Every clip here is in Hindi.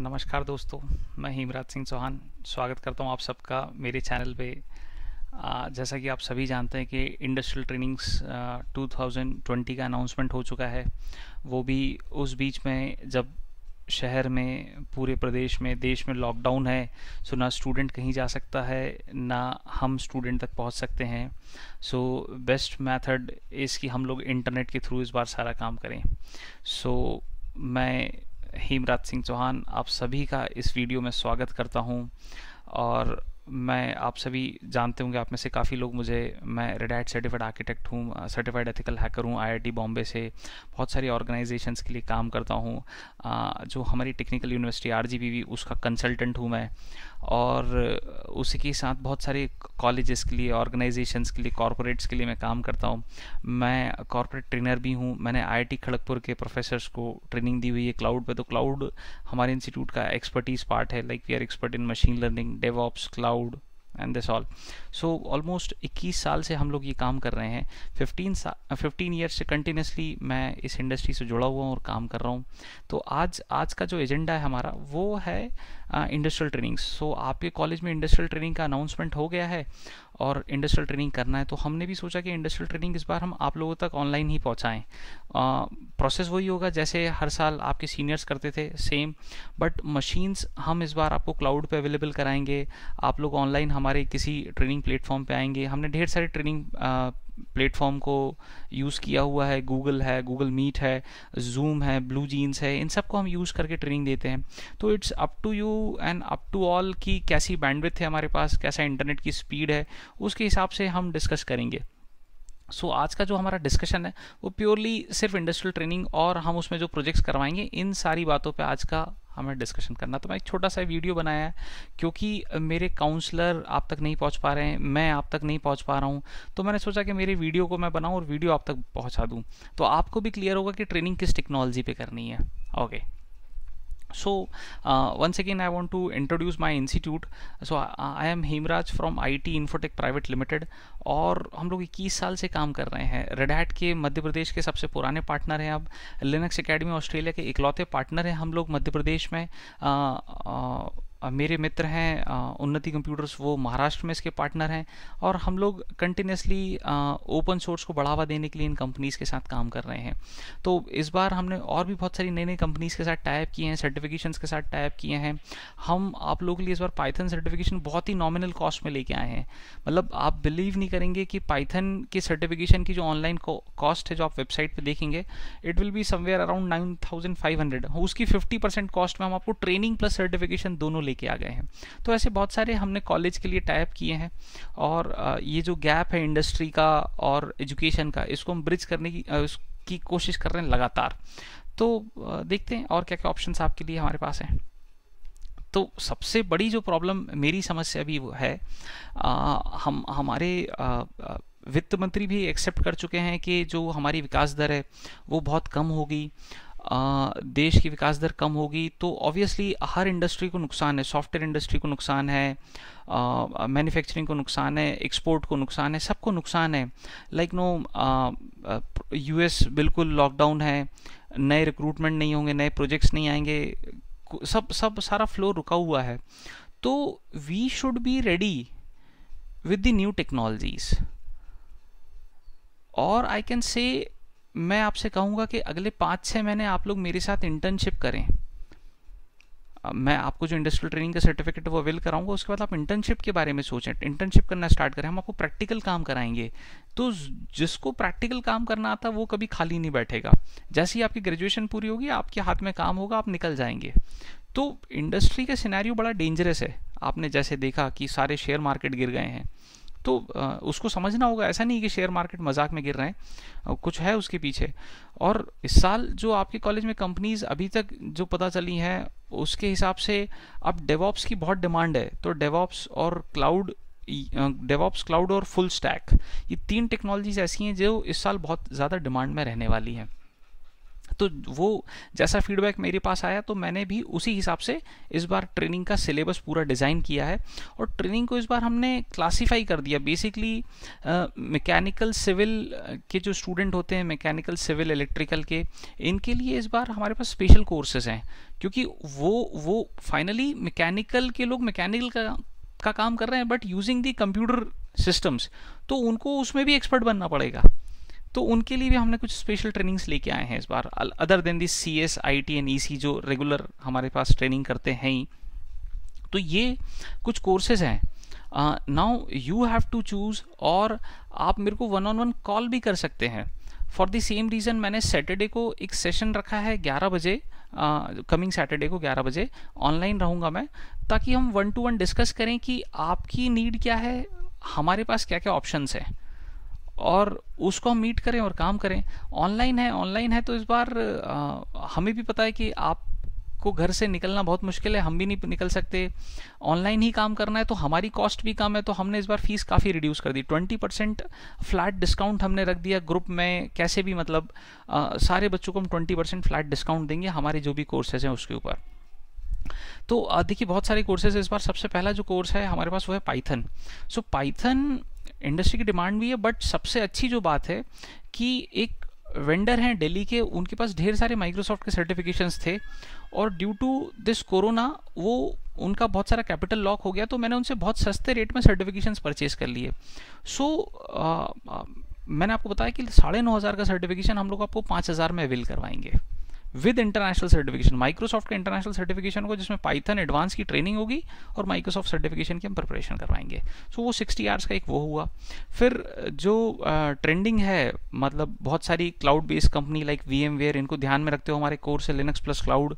नमस्कार दोस्तों मैं हिमराज सिंह चौहान स्वागत करता हूं आप सबका मेरे चैनल पे जैसा कि आप सभी जानते हैं कि इंडस्ट्रियल ट्रेनिंग्स 2020 का अनाउंसमेंट हो चुका है वो भी उस बीच में जब शहर में पूरे प्रदेश में देश में लॉकडाउन है सो ना स्टूडेंट कहीं जा सकता है ना हम स्टूडेंट तक पहुंच सकते हैं सो बेस्ट मेथड इस हम लोग इंटरनेट के थ्रू इस बार सारा काम करें सो so, मैं हेमराज सिंह चौहान आप सभी का इस वीडियो में स्वागत करता हूं और मैं आप सभी जानते होंगे आप में से काफ़ी लोग मुझे मैं रिटायर्ड सर्टिफाइड आर्किटेक्ट हूँ सर्टिफाइड एथिकल हैकर हूँ आईआईटी बॉम्बे से बहुत सारी ऑर्गेनाइजेशंस के लिए काम करता हूँ जो हमारी टेक्निकल यूनिवर्सिटी आर उसका कंसल्टेंट हूँ मैं और उसी के साथ बहुत सारे कॉलेजेस के लिए ऑर्गेनाइजेशंस के लिए कॉरपोरेट्स के लिए मैं काम करता हूँ मैं कॉरपोरेट ट्रेनर भी हूँ मैंने आई खड़गपुर के प्रोफेसर्स को ट्रेनिंग दी हुई है क्लाउड पे तो क्लाउड हमारे इंस्टीट्यूट का एक्सपर्टीज़ पार्ट है like we are expert in machine learning DevOps cloud cloud and this all so almost 21 साल से हम लोग ये काम कर रहे हैं 15 साल फिफ्टीन ईयर्स से कंटिन्यूसली मैं इस इंडस्ट्री से जुड़ा हुआ हूँ और काम कर रहा हूँ तो आज आज का जो एजेंडा है हमारा वो है इंडस्ट्रियल ट्रेनिंग सो आपके कॉलेज में इंडस्ट्रियल ट्रेनिंग का अनाउंसमेंट हो गया है और इंडस्ट्रियल ट्रेनिंग करना है तो हमने भी सोचा कि इंडस्ट्रियल ट्रेनिंग इस बार हम आप लोगों तक ऑनलाइन ही पहुँचाएँ प्रोसेस वही होगा जैसे हर साल आपके सीनियर्स करते थे सेम बट मशीन्स हम इस बार आपको क्लाउड पे अवेलेबल कराएंगे आप लोग ऑनलाइन हमारे किसी ट्रेनिंग प्लेटफॉर्म पे आएंगे हमने ढेर सारी ट्रेनिंग प्लेटफॉर्म को यूज़ किया हुआ है गूगल है गूगल मीट है जूम है ब्लू जीन्स है इन सबको हम यूज़ करके ट्रेनिंग देते हैं तो it's up to you and up to all की कैसी बैंडविथ है हमारे पास कैसा इंटरनेट की स्पीड है उसके हिसाब से हम डिस्कस करेंगे सो so, आज का जो हमारा डिस्कशन है वो प्योरली सिर्फ इंडस्ट्रियल ट्रेनिंग और हम उसमें जो प्रोजेक्ट्स करवाएंगे इन सारी बातों पे आज का हमें डिस्कशन करना तो मैं एक छोटा सा वीडियो बनाया है क्योंकि मेरे काउंसलर आप तक नहीं पहुंच पा रहे हैं मैं आप तक नहीं पहुंच पा रहा हूं तो मैंने सोचा कि मेरे वीडियो को मैं बनाऊं और वीडियो आप तक पहुंचा दूं तो आपको भी क्लियर होगा कि ट्रेनिंग किस टेक्नोलॉजी पे करनी है okay so uh, once again I want to introduce my institute so I, uh, I am Hemraj from IT Infotech Private Limited और हम लोग 21 साल से काम कर रहे हैं रेड हैट के मध्य प्रदेश के सबसे पुराने पार्टनर हैं अब लिनक्स एकेडमी ऑस्ट्रेलिया के इकलौते पार्टनर हैं हम लोग मध्य प्रदेश में आ, uh, आ, uh, मेरे मित्र हैं उन्नति कंप्यूटर्स वो महाराष्ट्र में इसके पार्टनर हैं और हम लोग कंटिन्यूसली ओपन सोर्स को बढ़ावा देने के लिए इन कंपनीज़ के साथ काम कर रहे हैं तो इस बार हमने और भी बहुत सारी नई नई कंपनीज़ के साथ टाइप किए हैं सर्टिफिकेशन के साथ टाइप किए हैं हम आप लोगों के लिए इस बार पाइथन सर्टिफिकेशन बहुत ही नॉमिनल कॉस्ट में लेके आए हैं मतलब आप बिलीव नहीं करेंगे कि पाइथन के सर्टिफिकेशन की जो ऑनलाइन कॉस्ट है जो आप वेबसाइट पर देखेंगे it will be somewhere around nine उसकी फिफ्टी कॉस्ट में हम आपको ट्रेनिंग प्लस सर्टिफिकेशन दोनों लेके आ गए हैं तो ऐसे बहुत सारे हमने कॉलेज के लिए टाइप किए हैं और ये जो गैप है इंडस्ट्री का और एजुकेशन का इसको हम ब्रिज करने की उसकी कोशिश कर रहे हैं लगातार तो देखते हैं और क्या क्या ऑप्शन आपके लिए हमारे पास हैं तो सबसे बड़ी जो प्रॉब्लम मेरी समझ से अभी वो है आ, हम हमारे वित्त मंत्री भी एक्सेप्ट कर चुके हैं कि जो हमारी विकास दर है वो बहुत कम होगी देश की विकास दर कम होगी तो ऑब्वियसली हर इंडस्ट्री को नुकसान है सॉफ्टवेयर इंडस्ट्री को नुकसान है मैन्युफैक्चरिंग को नुकसान है एक्सपोर्ट को नुकसान है सबको नुकसान है लाइक नो यूएस बिल्कुल लॉकडाउन है नए रिक्रूटमेंट नहीं होंगे नए प्रोजेक्ट्स नहीं आएंगे सब सब सारा फ्लो रुका हुआ है तो we should be ready with the new technologies और आई कैन से मैं आपसे कहूँगा कि अगले पाँच छः महीने आप लोग मेरे साथ इंटर्नशिप करें मैं आपको जो इंडस्ट्रियल ट्रेनिंग का सर्टिफिकेट वो अवेल कराऊंगा उसके बाद आप इंटर्नशिप के बारे में सोचें इंटर्नशिप करना स्टार्ट करें हम आपको प्रैक्टिकल काम कराएंगे तो जिसको प्रैक्टिकल काम करना आता वो कभी खाली नहीं बैठेगा जैसे ही आपकी ग्रेजुएशन पूरी होगी आपके हाथ में काम होगा आप निकल जाएंगे तो इंडस्ट्री का सिनेरियो बड़ा डेंजरस है आपने जैसे देखा कि सारे शेयर मार्केट गिर गए हैं तो उसको समझना होगा ऐसा नहीं कि शेयर मार्केट मजाक में गिर रहे हैं कुछ है उसके पीछे और इस साल जो आपके कॉलेज में कंपनीज अभी तक जो पता चली हैं उसके हिसाब से अब डेवॉप्स की बहुत डिमांड है तो डेवॉप्स और क्लाउड डेवॉप्स क्लाउड और फुल स्टैक ये तीन टेक्नोलॉजीज ऐसी हैं जो इस साल बहुत ज़्यादा डिमांड में रहने वाली हैं तो वो जैसा फीडबैक मेरे पास आया तो मैंने भी उसी हिसाब से इस बार ट्रेनिंग का सिलेबस पूरा डिज़ाइन किया है और ट्रेनिंग को इस बार हमने क्लासीफाई कर दिया बेसिकली मैकेनिकल सिविल के जो स्टूडेंट होते हैं मैकेनिकल सिविल इलेक्ट्रिकल के इनके लिए इस बार हमारे पास स्पेशल कोर्सेज हैं क्योंकि वो वो फाइनली मैकेनिकल के लोग मैकेनिकल का का काम कर रहे हैं but using the computer systems तो उनको उसमें भी एक्सपर्ट बनना पड़ेगा तो उनके लिए भी हमने कुछ स्पेशल ट्रेनिंग्स लेके आए हैं इस बार other than this C S I T and E C जो रेगुलर हमारे पास ट्रेनिंग करते हैं ही तो ये कुछ कोर्सेज हैं now you have to choose और आप मेरे को वन ऑन वन कॉल भी कर सकते हैं फॉर द सेम रीज़न मैंने सैटरडे को एक सेशन रखा है 11 बजे कमिंग uh, सैटरडे को 11 बजे ऑनलाइन रहूँगा मैं ताकि हम वन टू वन डिस्कस करें कि आपकी नीड क्या है हमारे पास क्या क्या ऑप्शंस हैं और उसको हम मीट करें और काम करें ऑनलाइन है ऑनलाइन है तो इस बार आ, हमें भी पता है कि आप को घर से निकलना बहुत मुश्किल है हम भी नहीं निकल सकते ऑनलाइन ही काम करना है तो हमारी कॉस्ट भी कम है तो हमने इस बार फीस काफ़ी रिड्यूस कर दी 20 परसेंट फ्लैट डिस्काउंट हमने रख दिया ग्रुप में कैसे भी मतलब आ, सारे बच्चों को हम 20 परसेंट फ्लैट डिस्काउंट देंगे हमारे जो भी कोर्सेज हैं उसके ऊपर तो देखिए बहुत सारे कोर्सेज इस बार सबसे पहला जो कोर्स है हमारे पास वो है पाइथन सो पाइथन इंडस्ट्री की डिमांड भी है बट सबसे अच्छी जो बात है कि एक वेंडर हैं दिल्ली के उनके पास ढेर सारे माइक्रोसॉफ्ट के सर्टिफिकेशंस थे और ड्यू टू दिस कोरोना वो उनका बहुत सारा कैपिटल लॉक हो गया तो मैंने उनसे बहुत सस्ते रेट में सर्टिफिकेशंस परचेज कर लिए सो so, मैंने आपको बताया कि साढ़े नौ हज़ार का सर्टिफिकेशन हम लोग आपको पाँच हज़ार में अवेल करवाएंगे विद इंटरनेशनल सर्टिफिकेशन माइक्रोसॉफ्ट के इंटरनेशनल सर्टिफिकेशन को जिसमें पाइथन एडवांस की ट्रेनिंग होगी और माइक्रोसॉफ्ट सर्टिफिकेशन की हम प्रिपरेशन करवाएंगे सो so, वो सिक्सटी आवर्स का एक वो हुआ फिर जो ट्रेंडिंग uh, है मतलब बहुत सारी cloud based company like we इनको ध्यान में रखते हो हमारे कोर्स है लिनक्स प्लस क्लाउड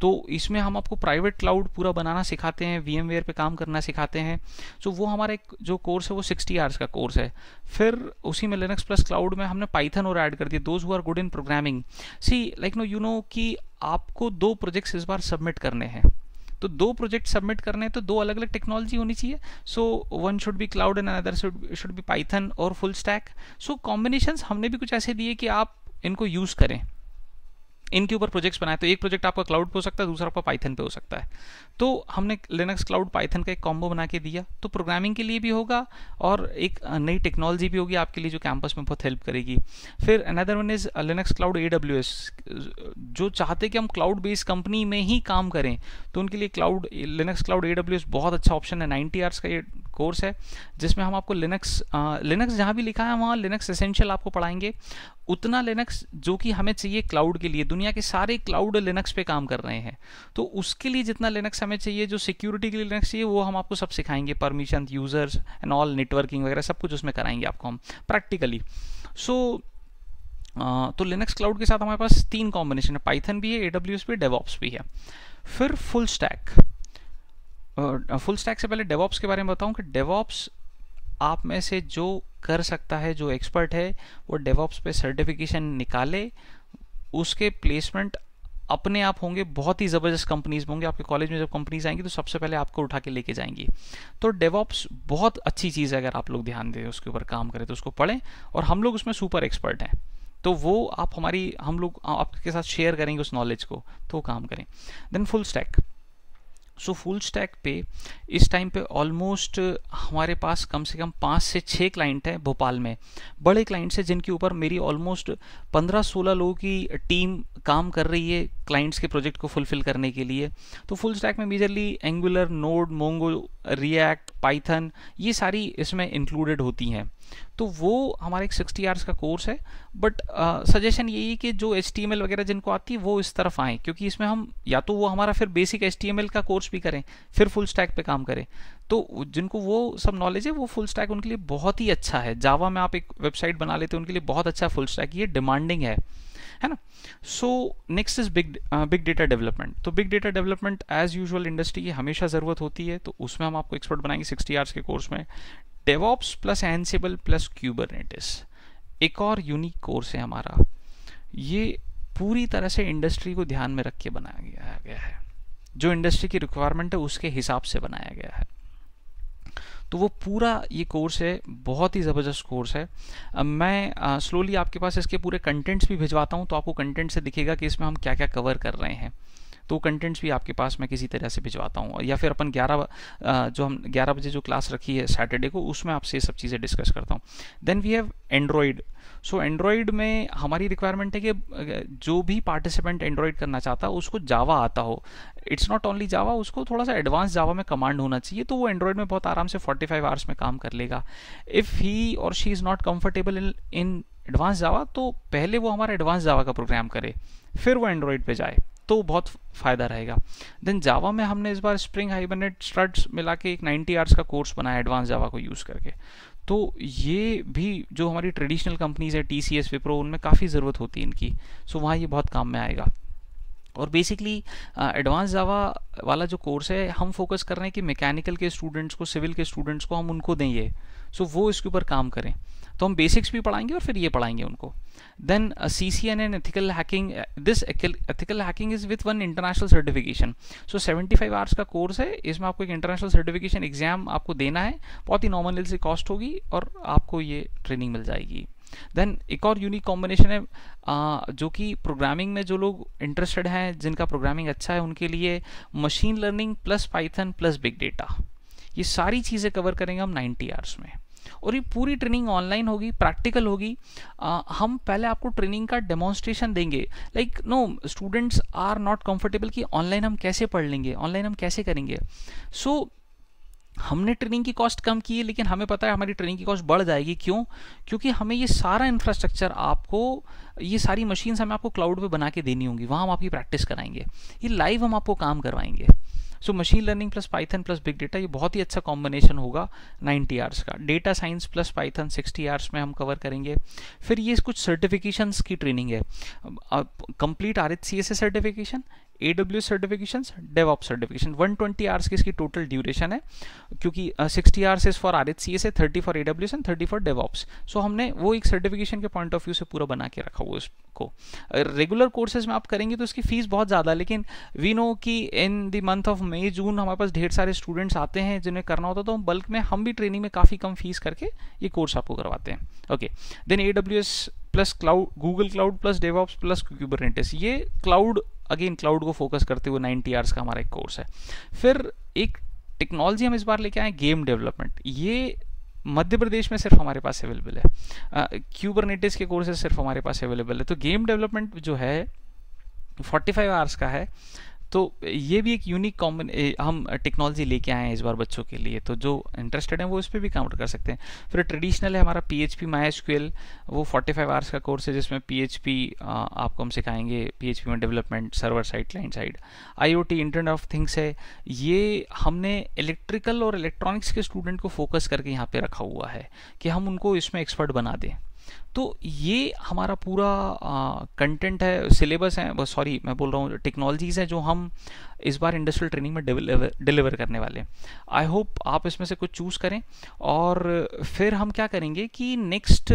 तो इसमें हम आपको प्राइवेट क्लाउड पूरा बनाना सिखाते हैं वी पे काम करना सिखाते हैं तो वो हमारा एक जो कोर्स है वो सिक्सटी आवर्स का कोर्स है फिर उसी में लिनक्स प्लस क्लाउड में हमने पाइथन और ऐड कर दिया those who are good in programming C like no you know कि आपको दो प्रोजेक्ट्स इस बार सबमिट करने हैं तो दो प्रोजेक्ट सबमिट करने हैं तो दो अलग अलग टेक्नोलॉजी होनी चाहिए so one should be cloud and another should be Python और फुल स्टैक सो कॉम्बिनेशन हमने भी कुछ ऐसे दिए कि आप इनको यूज़ करें इनके ऊपर प्रोजेक्ट्स बनाए तो एक प्रोजेक्ट आपका क्लाउड पे हो सकता है दूसरा आपका पाइथन पे हो सकता है तो हमने लिनक्स क्लाउड पाइथन का एक कॉम्बो बना के दिया तो प्रोग्रामिंग के लिए भी होगा और एक नई टेक्नोलॉजी भी होगी आपके लिए जो कैंपस में बहुत हेल्प करेगी फिर another one is Linux cloud ए जो चाहते कि हम क्लाउड बेस्ड कंपनी में ही काम करें तो उनके लिए क्लाउड लिनक्स क्लाउड ए बहुत अच्छा ऑप्शन है नाइन्टी आवर्स का ये कोर्स है जिसमें हम आपको लिनक्स लिनक्स जहाँ भी लिखा है वहाँ लिनक्स एसेंशियल आपको पढ़ाएंगे उतना लिनक्स जो कि हमें चाहिए क्लाउड के लिए दुनिया के सारे क्लाउड लिनक्स पे काम कर रहे हैं तो उसके लिए जितना लिनक्स हमें चाहिए जो सिक्योरिटी के लिए लिनक्स चाहिए वो हम आपको सब सिखाएंगे permission users and all networking वगैरह सब कुछ उसमें कराएंगे आपको हम प्रैक्टिकली सो so, तो लिनक्स क्लाउड के साथ हमारे पास तीन कॉम्बिनेशन है पाइथन भी है ए डब्ल्यू एस भी डेवॉप्स भी है फिर फुल स्टैक फुल स्टैक से पहले डेवॉप्स के बारे में बताऊं कि डेवॉप्स आप में से जो कर सकता है जो एक्सपर्ट है वो डेवॉप्स पे सर्टिफिकेशन निकाले उसके प्लेसमेंट अपने आप होंगे बहुत ही ज़बरदस्त कंपनीज होंगे आपके कॉलेज में जब कंपनीज आएंगी तो सबसे पहले आपको उठा के लेके जाएंगी तो डेवॉप्स बहुत अच्छी चीज़ है अगर आप लोग ध्यान दें उसके ऊपर काम करें तो उसको पढ़ें और हम लोग उसमें सुपर एक्सपर्ट हैं तो वो आप हमारी हम लोग आपके साथ शेयर करेंगे उस नॉलेज को तो काम करें then full stack so full stack पे इस टाइम पे ऑलमोस्ट uh, हमारे पास कम से कम पाँच से छः क्लाइंट हैं भोपाल में बड़े क्लाइंट्स हैं जिनके ऊपर मेरी ऑलमोस्ट पंद्रह सोलह लोगों की टीम काम कर रही है क्लाइंट्स के प्रोजेक्ट को फुलफिल करने के लिए तो फुल स्टैक में majorly Angular Node Mongo React Python ये सारी इसमें इंक्लूडेड होती हैं तो वो हमारा एक सिक्सटी आवर्स का कोर्स है बट सजेशन uh, यही है कि जो एच वगैरह जिनको आती है वो इस तरफ आए क्योंकि इसमें हम या तो वो हमारा फिर बेसिक एच का कोर्स भी करें फिर फुल स्टैक पे काम करें तो जिनको वो सब नॉलेज है वो फुल स्टैक उनके लिए बहुत ही अच्छा है जावा में आप एक वेबसाइट बना लेते हैं उनके लिए बहुत अच्छा फुल स्टैक ये डिमांडिंग है है ना so next is big big data development तो big data development as usual industry की हमेशा ज़रूरत होती है तो उसमें हम आपको एक्सपर्ट बनाएंगे सिक्सटी आर्स के कोर्स में DevOps plus Ansible plus Kubernetes एक और यूनिक कोर्स है हमारा ये पूरी तरह से इंडस्ट्री को ध्यान में रख के बनाया गया है जो इंडस्ट्री की रिक्वायरमेंट है उसके हिसाब से बनाया गया है तो वो पूरा ये कोर्स है बहुत ही ज़बरदस्त कोर्स है मैं स्लोली आपके पास इसके पूरे कंटेंट्स भी भिजवाता हूँ तो आपको कंटेंट से दिखेगा कि इसमें हम क्या क्या कवर कर रहे हैं तो कंटेंट्स भी आपके पास मैं किसी तरह से भिजवाता हूँ या फिर अपन ग्यारह जो हम ग्यारह बजे जो क्लास रखी है सैटरडे को उसमें आपसे सब चीज़ें डिस्कस करता हूँ then we have Android so Android में हमारी रिक्वायरमेंट है कि जो भी पार्टिसिपेंट एंड्रॉयड करना चाहता है उसको जावा आता हो इट्स नॉट ओनली जावा उसको थोड़ा सा एडवांस जावा में कमांड होना चाहिए तो वो एंड्रॉयड में बहुत आराम से 45 आवर्स में काम कर लेगा इफ़ ही और she is not comfortable in in advance Java तो पहले वो हमारा एडवांस जावा का प्रोग्राम करे फिर वो एंड्रॉयड पे जाए तो बहुत फ़ायदा रहेगा देन जावा में हमने इस बार स्प्रिंग हाइबरनेट स्ट्रट्स मिला के एक 90 आवर्स का कोर्स बनाया एडवांस जावा को यूज़ करके तो ये भी जो हमारी ट्रेडिशनल कंपनीज है टी सी एस विप्रो उनमें काफ़ी ज़रूरत होती है इनकी सो वहाँ ये बहुत काम में आएगा और बेसिकली एडवांस जावा वाला जो कोर्स है हम फोकस कर रहे हैं कि मैकेनिकल के स्टूडेंट्स को सिविल के स्टूडेंट्स को हम उनको दें ये सो so, वो इसके ऊपर काम करें तो हम बेसिक्स भी पढ़ाएंगे और फिर ये पढ़ाएंगे उनको then C C N N ethical hacking this ethical hacking is with one international certification so 75 five hours का कोर्स है इसमें आपको एक इंटरनेशनल सर्टिफिकेशन एग्जाम आपको देना है बहुत ही नॉर्मल से कॉस्ट होगी और आपको ये ट्रेनिंग मिल जाएगी देन एक और यूनिक कॉम्बिनेशन है आ, जो कि प्रोग्रामिंग में जो लोग इंटरेस्टेड हैं जिनका प्रोग्रामिंग अच्छा है उनके लिए machine learning plus Python plus big data ये सारी चीज़ें कवर करेंगे हम 90 आवर्स में और ये पूरी ट्रेनिंग ऑनलाइन होगी प्रैक्टिकल होगी हम पहले आपको ट्रेनिंग का डेमोन्स्ट्रेशन देंगे like no students are not comfortable कि ऑनलाइन हम कैसे पढ़ लेंगे ऑनलाइन हम कैसे करेंगे सो so, हमने ट्रेनिंग की कॉस्ट कम की है लेकिन हमें पता है हमारी ट्रेनिंग की कॉस्ट बढ़ जाएगी क्यों क्योंकि हमें ये सारा इंफ्रास्ट्रक्चर आपको ये सारी मशीन्स हमें आपको क्लाउड पे बना के देनी होंगी वहाँ हम आपकी प्रैक्टिस कराएंगे ये लाइव हम आपको काम करवाएंगे so machine learning plus Python plus big data ये बहुत ही अच्छा कॉम्बिनेशन होगा 90 आवर्स का data science plus Python 60 hours में हम कवर करेंगे फिर ये कुछ सर्टिफिकेशंस की ट्रेनिंग है complete R H C S certification A W certification of certification one twenty hours की इसकी टोटल ड्यूरेशन है क्योंकि sixty hours is for R H C S है thirty for A W S and thirty for DevOps so हमने वो एक सर्टिफिकेशन के पॉइंट ऑफ व्यू से पूरा बना के रखा हुआ उसको रेगुलर कोर्सेज में आप करेंगे तो इसकी फीस बहुत ज़्यादा है लेकिन वी नो कि in the month of May June हमारे पास ढेर सारे स्टूडेंट्स आते हैं जिन्हें करना होता है तो हम बल्क में हम भी ट्रेनिंग में काफ़ी कम फीस करके ये कोर्स आपको करवाते हैं okay then A W S plus cloud Google cloud plus DevOps plus Kubernetes ये क्लाउड अगेन क्लाउड को फोकस करते हुए नाइन्टी आवर्स का हमारा एक कोर्स है फिर एक टेक्नोलॉजी हम इस बार लेके आए गेम डेवलपमेंट ये मध्य प्रदेश में सिर्फ हमारे पास अवेलेबल है क्यूबरनेटिस के कोर्सेज सिर्फ हमारे पास अवेलेबल है तो गेम डेवलपमेंट जो है 45 आवर्स का है तो ये भी एक यूनिक कॉमन हम टेक्नोलॉजी लेके आए हैं इस बार बच्चों के लिए तो जो इंटरेस्टेड हैं वो इस पर भी काउंट कर सकते हैं फिर ट्रेडिशनल है हमारा पी एच पी माई वो 45 फाइव आवर्स का कोर्स है जिसमें पी एच पी आपको हम सिखाएंगे पी एच पी में development server side client side I O T internet of things है ये हमने इलेक्ट्रिकल और इलेक्ट्रॉनिक्स के स्टूडेंट को फोकस करके यहाँ पर रखा हुआ है कि हम उनको इसमें एक्सपर्ट बना दें तो ये हमारा पूरा कंटेंट है सिलेबस है सॉरी मैं बोल रहा हूँ टेक्नोलॉजीज़ हैं जो हम इस बार इंडस्ट्रियल ट्रेनिंग में डिलीवर करने वाले हैं आई होप आप इसमें से कुछ चूज़ करें और फिर हम क्या करेंगे कि नेक्स्ट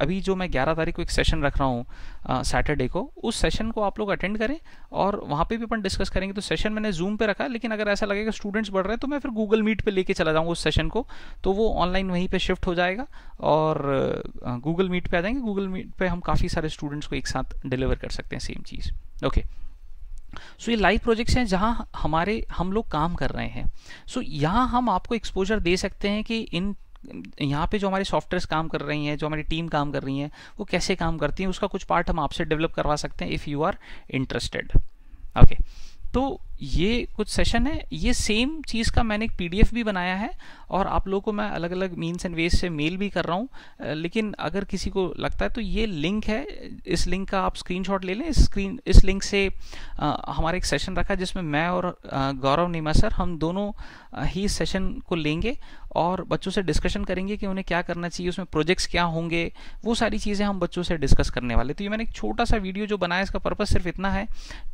अभी जो मैं 11 तारीख को एक सेशन रख रहा हूँ सैटरडे को उस सेशन को आप लोग अटेंड करें और वहाँ पे भी अपन डिस्कस करेंगे तो सेशन मैंने जूम पे रखा लेकिन अगर ऐसा लगेगा स्टूडेंट्स बढ़ रहे हैं तो मैं फिर गूगल मीट पर लेके चला जाऊँगा उस सेशन को तो वो ऑनलाइन वहीं पर शिफ्ट हो जाएगा और गूगल मीट पे आ जाएंगे गूगल मीट पे हम काफ़ी सारे स्टूडेंट्स को एक साथ डिलीवर कर सकते हैं सेम चीज़ ओके सो ये लाइव प्रोजेक्ट्स हैं जहाँ हमारे हम लोग काम कर रहे हैं सो so, यहाँ हम आपको एक्सपोजर दे सकते हैं कि इन यहाँ पे जो हमारे सॉफ्टवेयर काम कर रही हैं जो हमारी टीम काम कर रही हैं वो कैसे काम करती हैं उसका कुछ पार्ट हम आपसे डेवलप करवा सकते हैं if you are interested okay तो ये कुछ सेशन है ये सेम चीज़ का मैंने एक पीडीएफ भी बनाया है और आप लोगों को मैं अलग अलग मीन्स एंड वेज से मेल भी कर रहा हूँ लेकिन अगर किसी को लगता है तो ये लिंक है इस लिंक का आप स्क्रीनशॉट ले लें इस स्क्रीन इस लिंक से आ, हमारा एक सेशन रखा है जिसमें मैं और गौरव नीमा सर हम दोनों ही सेशन को लेंगे और बच्चों से डिस्कशन करेंगे कि उन्हें क्या करना चाहिए उसमें प्रोजेक्ट्स क्या होंगे वो सारी चीज़ें हम बच्चों से डिस्कस करने वाले तो ये मैंने एक छोटा सा वीडियो जो बनाया इसका पर्पज़ सिर्फ इतना है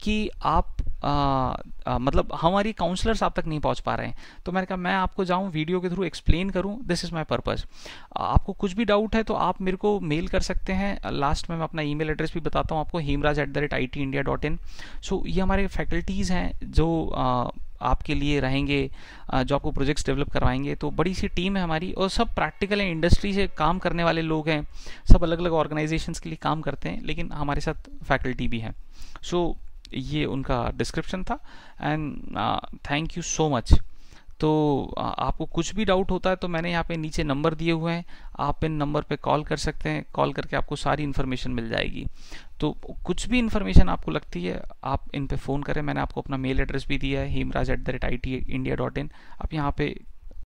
कि आप मतलब हमारी काउंसलर्स आप तक नहीं पहुंच पा रहे हैं तो मैंने कहा मैं आपको जाऊं वीडियो के थ्रू एक्सप्लेन करूं दिस इज़ माय पर्पस आपको कुछ भी डाउट है तो आप मेरे को मेल कर सकते हैं लास्ट में मैं अपना ईमेल एड्रेस भी बताता हूं आपको Hemraj at the rate I T India dot in so ये हमारे फैकल्टीज़ हैं जो आ, आपके लिए रहेंगे जो आपको प्रोजेक्ट्स डेवलप करवाएंगे तो बड़ी सी टीम है हमारी और सब प्रैक्टिकल है इंडस्ट्री से काम करने वाले लोग हैं सब अलग अलग ऑर्गेनाइजेशंस के लिए काम करते हैं लेकिन हमारे साथ फैकल्टी भी है सो so, ये उनका डिस्क्रिप्शन था and thank you so much तो uh, आपको कुछ भी डाउट होता है तो मैंने यहाँ पे नीचे नंबर दिए हुए हैं आप इन नंबर पे कॉल कर सकते हैं कॉल करके आपको सारी इन्फॉर्मेशन मिल जाएगी तो कुछ भी इन्फॉर्मेशन आपको लगती है आप इन पे फ़ोन करें मैंने आपको अपना मेल एड्रेस भी दिया है Hemraj at the rate I T India dot in आप यहाँ पे